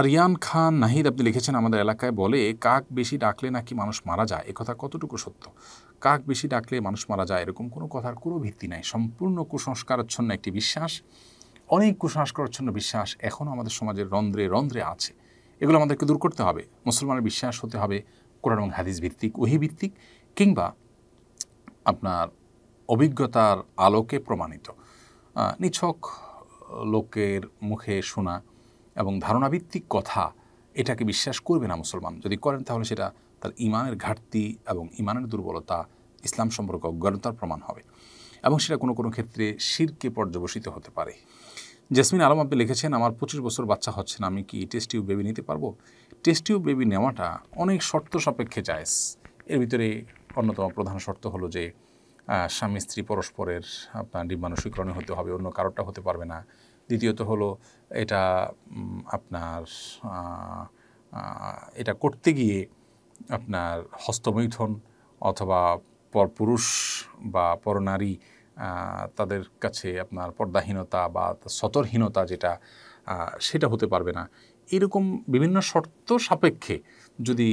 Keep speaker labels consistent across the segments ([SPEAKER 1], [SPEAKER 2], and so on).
[SPEAKER 1] আরিয়ান খান নাহিদ আপনি লিখেছেন আমাদের এলাকায় বলে কাক বেশি ডাকলে নাকি মানুষ মারা যায় একথা কতটুকু সত্য কাক বেশি ডাকলে মানুষ মারা যায় এরকম কোনো কথার কোনো ভিত্তি নাই সম্পূর্ণ কুসংস্কারচ্ছন্ন একটি বিশ্বাস অনেক কুসংস্কারচ্ছন্ন বিশ্বাস এখনও আমাদের সমাজের রন্ধ্রে রন্ধ্রে আছে এগুলো আমাদেরকে দূর করতে হবে মুসলমানের বিশ্বাস হতে হবে কোরআন এবং হাদিস ভিত্তিক ওহি ভিত্তিক কিংবা আপনার অভিজ্ঞতার আলোকে প্রমাণিত নিছক লোকের মুখে শোনা এবং ধারণাভিত্তিক কথা এটাকে বিশ্বাস করবে না মুসলমান যদি করেন তাহলে সেটা তার ইমানের ঘাটতি এবং ইমানের দুর্বলতা ইসলাম সম্পর্কে অজ্ঞানতার প্রমাণ হবে এবং সেটা কোনো কোনো ক্ষেত্রে শিরকে পর্যবসিত হতে পারে জেসমিন আলম আপনি লিখেছেন আমার পঁচিশ বছর বাচ্চা হচ্ছে না আমি কি টেস্ট টিউব বেবি নিতে পারবো টেস্ট টিউব বেবি নেওয়াটা অনেক শর্ত সাপেক্ষে জায়জ এর ভিতরে অন্যতম প্রধান শর্ত হলো যে স্বামী স্ত্রী পরস্পরের আপনার ডিম্বাণু হতে হবে অন্য কারোরটা হতে পারবে না দ্বিতীয়ত হলো এটা আপনার এটা করতে গিয়ে আপনার হস্তমৈথন অথবা পরপুরুষ বা পরনারী তাদের কাছে আপনার পর্দাহীনতা বা সতরহীনতা যেটা সেটা হতে পারবে না এরকম বিভিন্ন শর্ত সাপেক্ষে যদি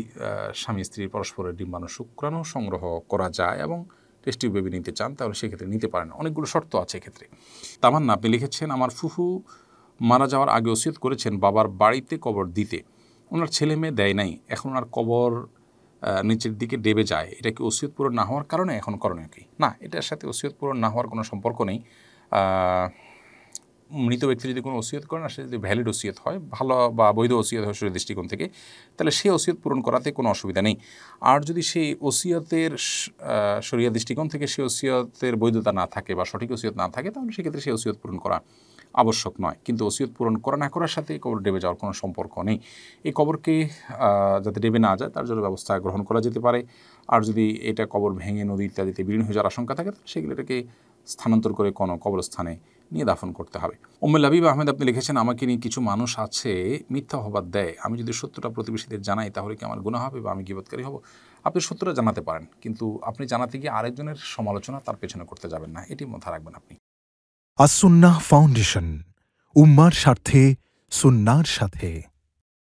[SPEAKER 1] স্বামী স্ত্রীর পরস্পরের ডিম্বাণু শুক্রাণু সংগ্রহ করা যায় এবং টিউব বেবি নিতে চান তাহলে সেক্ষেত্রে নিতে পারেন অনেকগুলো শর্ত আছে এক্ষেত্রে তামান্না আপনি লিখেছেন আমার ফুফু মারা যাওয়ার আগে ওসিয়ত করেছেন বাবার বাড়িতে কবর দিতে ওনার ছেলে মেয়ে দেয় নাই এখন ওনার কবর নিচের দিকে ডেবে যায় এটা কি ওসিয়ত পূরণ না হওয়ার কারণে এখন করণীয় কি না এটার সাথে ওসিয়ত পূরণ না হওয়ার কোনো সম্পর্ক নেই মৃত ব্যক্তি যদি কোনো ওসিয়ত করেন আর সে যদি ভ্যালিড ওসিয়ত হয় ভালো বা বৈধ ওসিয়ত হয় সেই দৃষ্টিকোণ থেকে তাহলে সে ওসিয়ত পূরণ করাতে কোনো অসুবিধা নেই আর যদি সেই ওসিয়তের সরিয়া দৃষ্টিকোণ থেকে সে ওসিয়তের বৈধতা না থাকে বা সঠিক ওসিয়ত না থাকে তাহলে সেক্ষেত্রে সে ওসিয়ত পূরণ করা আবশ্যক নয় কিন্তু ওসিয়ত পূরণ করা না করার সাথে কবর ডেবে যাওয়ার কোনো সম্পর্ক নেই এই কবরকে যাতে ডেবে না যায় তার জন্য ব্যবস্থা গ্রহণ করা যেতে পারে আর যদি এটা কবর ভেঙে নদী ইত্যাদিতে বিলীন হয়ে যাওয়ার আশঙ্কা থাকে সেগুলো এটাকে স্থানান্তর করে কোনো কবরস্থানে নিয়ে দাফন করতে হবে ওম্মুল লাবিব আহমেদ আপনি লিখেছেন আমাকে নিয়ে কিছু মানুষ আছে মিথ্যা হবার দেয় আমি যদি সত্যটা প্রতিবেশীদের জানাই তাহলে কি আমার গুণা হবে বা আমি কিবৎকারী হব আপনি সত্যটা জানাতে পারেন কিন্তু আপনি জানাতে গিয়ে আরেকজনের সমালোচনা তার পেছনে করতে যাবেন না এটি মাথা রাখবেন আপনি আসুন্না ফাউন্ডেশন উম্মার স্বার্থে সুন্নার সাথে